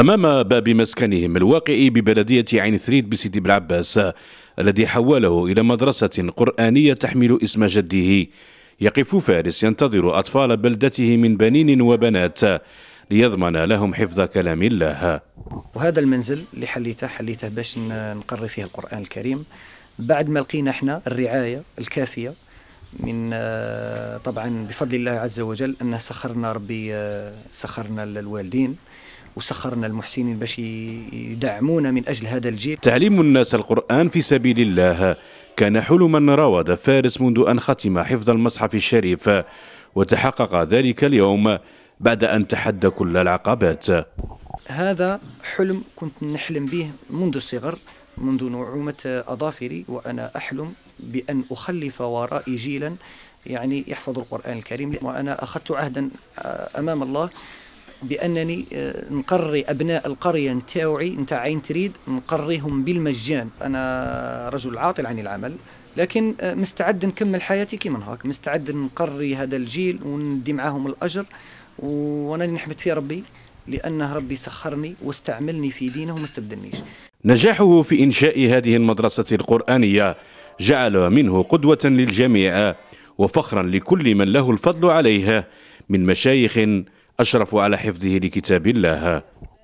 أمام باب مسكنهم الواقع ببلدية عين ثريد بسيدي بلعباس الذي حوله إلى مدرسة قرآنية تحمل اسم جده يقف فارس ينتظر أطفال بلدته من بنين وبنات ليضمن لهم حفظ كلام الله وهذا المنزل اللي حليته حليته باش نقري فيه القرآن الكريم بعد ما لقينا احنا الرعاية الكافية من آه، طبعا بفضل الله عز وجل أنه سخرنا ربي آه، سخرنا الوالدين وسخرنا المحسنين باش يدعمونا من أجل هذا الجيل تعليم الناس القرآن في سبيل الله كان حلما راود فارس منذ أن ختم حفظ المصحف الشريف وتحقق ذلك اليوم بعد أن تحدى كل العقبات هذا حلم كنت نحلم به منذ الصغر منذ نعومة أظافري وأنا أحلم بأن أخلف ورائي جيلا يعني يحفظ القرآن الكريم وأنا أخذت عهدا أمام الله بانني آه، نقري ابناء القريه نتاعي نتاع عين تريد نقريهم بالمجان انا رجل عاطل عن العمل لكن آه، مستعد نكمل حياتي كيما هاك مستعد نقري هذا الجيل وندي معاهم الاجر وانا نحمد في ربي لانه ربي سخرني واستعملني في دينه وما استبدلنيش نجاحه في انشاء هذه المدرسه القرانيه جعل منه قدوه للجميع وفخرا لكل من له الفضل عليها من مشايخ أشرفوا على حفظه لكتاب الله